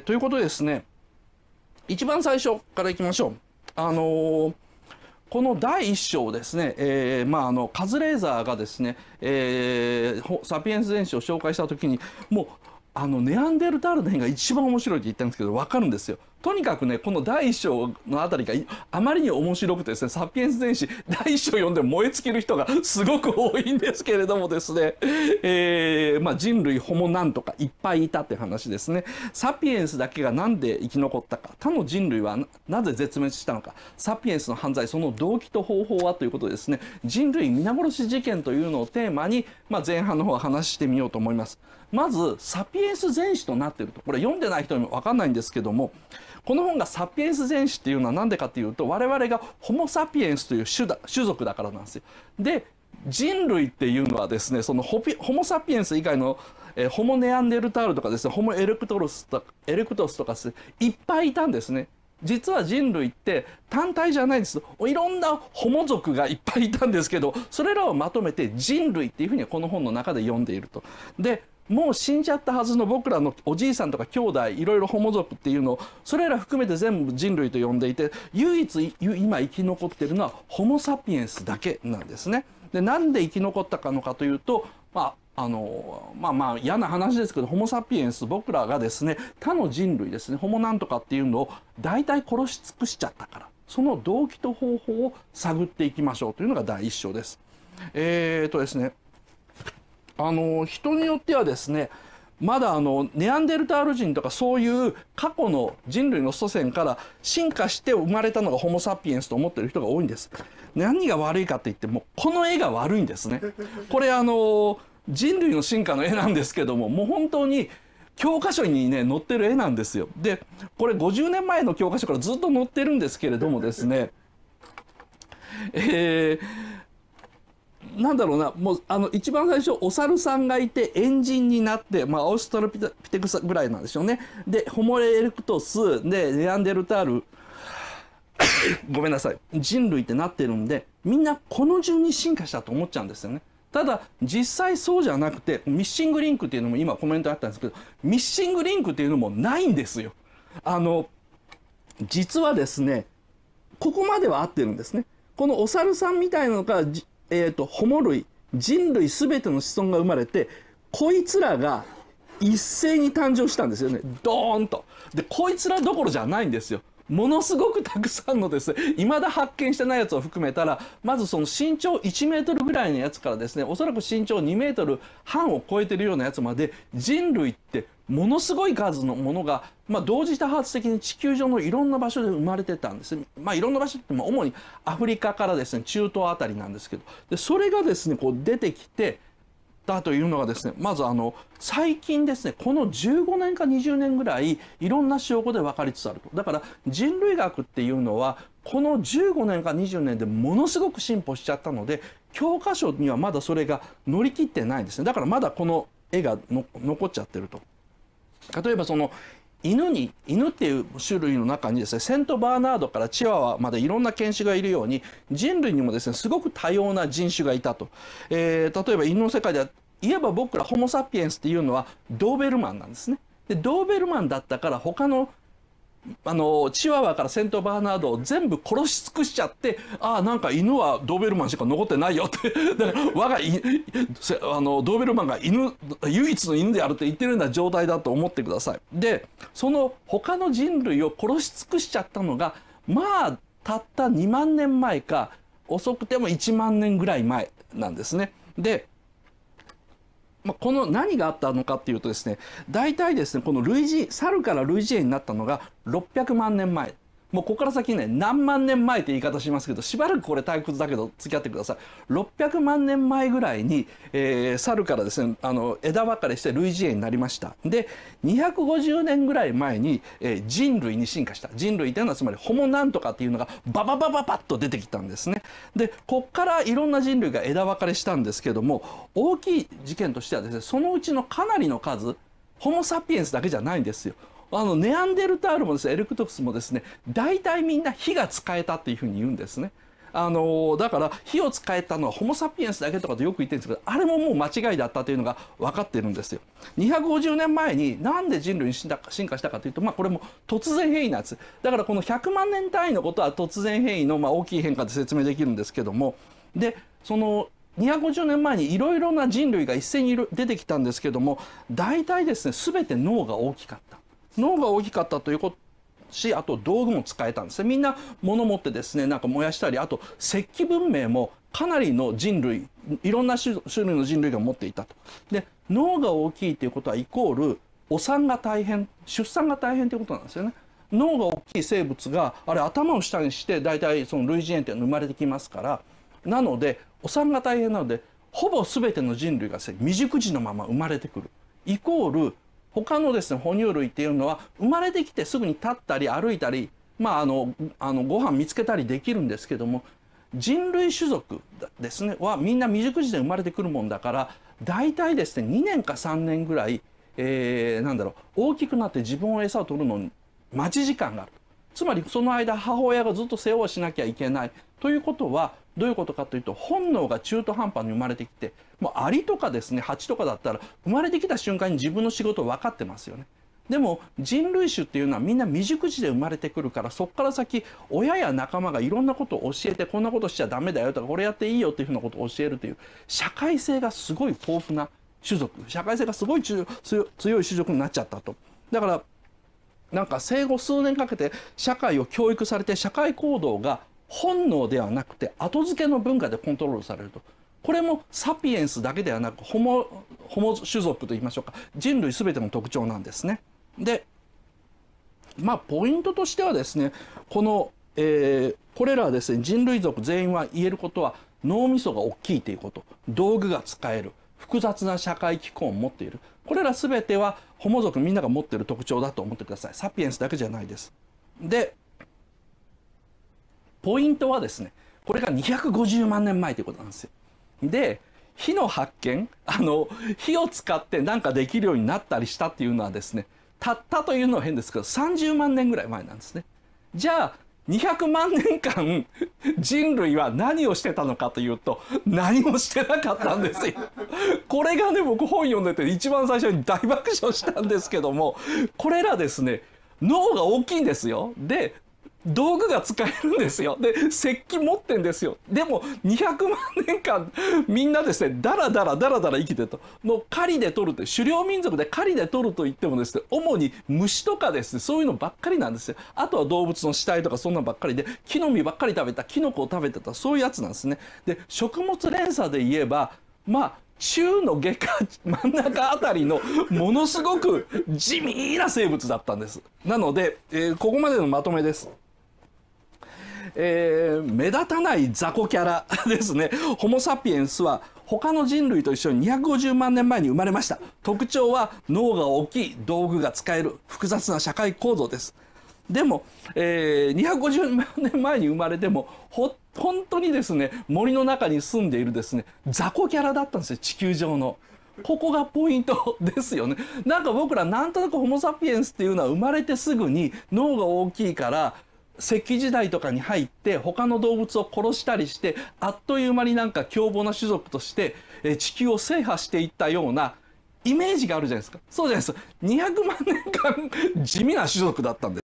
ということでですね一番最初からいきましょう。あのー、この第1章ですね、えー、まあ、あのカズレーザーがですね、えー、サピエンス全史を紹介した時にもうあのネアンデルタールの辺が一番面白いって言ったんですけど分かるんですよとにかくねこの第一章のあたりがあまりに面白くてですね「サピエンス全史」第一章読んで燃え尽きる人がすごく多いんですけれどもですね、えーまあ、人類ホモなんとかいっぱいいたって話ですねサピエンスだけが何で生き残ったか他の人類はなぜ絶滅したのかサピエンスの犯罪その動機と方法はということですね人類皆殺し事件というのをテーマに、まあ、前半の方は話してみようと思います。まず、サピエンス全史となっていると。これ読んでない人にもわかんないんですけども、この本がサピエンス全史っていうのは何でかっていうと、我々がホモ・サピエンスという種だ種族だからなんですよ。で、人類っていうのはですね、そのホモ・サピエンス以外のえホモ・ネアンデルタールとかですねホモエレクトロスとエレクトスとかいっぱいいたんですね。実は人類って単体じゃないですいろんなホモ族がいっぱいいたんですけどそれらをまとめて人類っていうふうにこの本の中で読んでいると。でもう死んじゃったはずの僕らのおじいさんとか兄弟いろいろホモ族っていうのをそれら含めて全部人類と呼んでいて唯一今生き残ってるのはホモ・サピエンスだけなんですね。でなんで生き残ったかのかというと、まあ、あのまあまあ嫌な話ですけどホモ・サピエンス僕らがですね他の人類ですねホモなんとかっていうのを大体殺し尽くしちゃったからその動機と方法を探っていきましょうというのが第一章です。えー、とですねあの人によってはですねまだあのネアンデルタール人とかそういう過去の人類の祖先から進化して生まれたのがホモ・サピエンスと思ってる人が多いんです何が悪いかって言ってもこの絵が悪いんですねこれあの人類の進化の絵なんですけどももう本当に教科書にね載ってる絵なんですよでこれ50年前の教科書からずっと載ってるんですけれどもですねえーなんだろうな、もう、あの、一番最初、お猿さんがいて、エンジンになって、まあ、オーストラピテクスぐらいなんでしょうね。で、ホモエレクトス、で、ネアンデルタール、ごめんなさい、人類ってなってるんで、みんなこの順に進化したと思っちゃうんですよね。ただ、実際そうじゃなくて、ミッシングリンクっていうのも今コメントあったんですけど、ミッシングリンクっていうのもないんですよ。あの、実はですね、ここまでは合ってるんですね。このお猿さんみたいなのが、えーと、ホモ類人類全ての子孫が生まれてこいつらが一斉に誕生したんですよねドーンと。でこいつらどころじゃないんですよ。ものすごくたくさんのですね未だ発見してないやつを含めたらまずその身長1メートルぐらいのやつからですねおそらく身長2メートル半を超えてるようなやつまで人類ってものすごい数のものが、まあ、同時多発的に地球上のいろんな場所で生まれてたんです、ね、まあ、いろんな場所って主にアフリカからですね中東あたりなんですけどでそれがですねこう出てきてだというのがですねまずあの最近ですねこの15年か20年ぐらいいろんな証拠で分かりつつあるとだから人類学っていうのはこの15年か20年でものすごく進歩しちゃったので教科書にはまだそれが乗り切ってないんですねだからまだこの絵が残っちゃってると。例えばその犬に犬っていう種類の中にですねセント・バーナードからチワワまでいろんな犬種がいるように人類にもですねすごく多様な人種がいたと、えー、例えば犬の世界ではいえば僕らホモ・サピエンスっていうのはドーベルマンなんですね。でドーベルマンだったから他のあのチワワからセントバーナードを全部殺し尽くしちゃってああなんか犬はドーベルマンしか残ってないよってだから我があのドーベルマンが犬唯一の犬であると言ってるような状態だと思ってください。でその他の人類を殺し尽くしちゃったのがまあたった2万年前か遅くても1万年ぐらい前なんですね。でまあ、この何があったのかっていうとですね大体ですねこの類似猿から類似猿になったのが600万年前もうここから先ね何万年前って言い方しますけどしばらくこれ退屈だけど付き合ってください600万年前ぐらいに、えー、猿からですねあの枝分かれして類似猿になりましたで250年ぐらい前に、えー、人類に進化した人類というのはつまりホモなんとかっていうのがバババババッと出てきたんですねでこっからいろんな人類が枝分かれしたんですけども大きい事件としてはですねそのうちのかなりの数ホモ・サピエンスだけじゃないんですよあのネアンデルタールもですねエレクトクスもですね大体みんな火が使えたっていうふうに言うんですね。あのだから火を使えたのはホモ・サピエンスだけとかとよく言ってるんですけどあれももう間違いだったというのが分かってるんですよ。250年前になんで人類に進化したかというと、まあ、これも突然変異なんですだからこの100万年単位のことは突然変異のまあ大きい変化で説明できるんですけどもでその250年前にいろいろな人類が一斉に出てきたんですけども大体ですね全て脳が大きかった。脳が大きかったということしあと道具も使えたんですみんな物持ってですねなんか燃やしたりあと石器文明もかなりの人類いろんな種類の人類が持っていたと。で脳が大きいということはイコールお産が大変出産が大変ということなんですよね。脳が大きい生物があれ頭を下にして大体その類人猿っていうの生まれてきますからなのでお産が大変なのでほぼ全ての人類が未熟児のまま生まれてくるイコール他のですね哺乳類っていうのは生まれてきてすぐに立ったり歩いたりまああのあのご飯見つけたりできるんですけども人類種族ですねはみんな未熟児で生まれてくるもんだから大体ですね2年か3年ぐらい、えー、なんだろう大きくなって自分を餌を取るのに待ち時間があるつまりその間母親がずっと世話をしなきゃいけないということはどういうことかというと本能が中途半端に生まれてきてもうアリとかですね蜂とかだったら生まれてきた瞬間に自分の仕事分かってますよね。でも人類種っていうのはみんな未熟児で生まれてくるからそこから先親や仲間がいろんなことを教えてこんなことしちゃダメだよとかこれやっていいよっていうふうなことを教えるという社会性がすごい豊富な種族社会性がすごい強い種族になっちゃったと。だからなんか生後数年かけて社会を教育されて社会行動が本能ではなくて後付けの文化でコントロールされるとこれもサピエンスだけではなくホモホモ種族といいましょうか人類全ての特徴なんですね。でまあポイントとしてはですねこの、えー、これらはですね人類族全員は言えることは脳みそが大きいということ道具が使える複雑な社会機構を持っているこれら全てはホモ族みんなが持ってる特徴だと思ってくださいサピエンスだけじゃないですでポイントはですねこれが250万年前ということなんですよで火の発見あの火を使って何かできるようになったりしたっていうのはですねたったというのは変ですけど30万年ぐらい前なんですねじゃあ200万年間人類は何をしてたのかというと何もしてなかったんですよ。これがね僕本読んでて一番最初に大爆笑したんですけどもこれらですね脳が大きいんですよ。で道具が使えるんですよ。で、石器持ってんですよ。でも、200万年間、みんなですね、だらだらだらだら生きてと。もう狩りで取るって、狩猟民族で狩りで取ると言ってもですね、主に虫とかですね、そういうのばっかりなんですよ。あとは動物の死体とかそんなばっかりで、木の実ばっかり食べた、キノコを食べてた、そういうやつなんですね。で、食物連鎖で言えば、まあ、中の下下 真ん中あたりのものすごく地味な生物だったんです。なので、えー、ここまでのまとめです。えー、目立たない雑魚キャラ ですねホモ・サピエンスは他の人類と一緒に250万年前に生まれました特徴は脳が大きい道具が使える複雑な社会構造ですでも、えー、250万年前に生まれてもほ本当にですね森の中に住んでいるですね雑魚キャラだったんですよ地球上の。ここがポイント ですよね。なんか僕らなんとなくホモ・サピエンスっていうのは生まれてすぐに脳が大きいから石器時代とかに入って他の動物を殺したりしてあっという間になんか凶暴な種族として地球を制覇していったようなイメージがあるじゃないですかそうじゃないです200万年間地味な種族だったんです。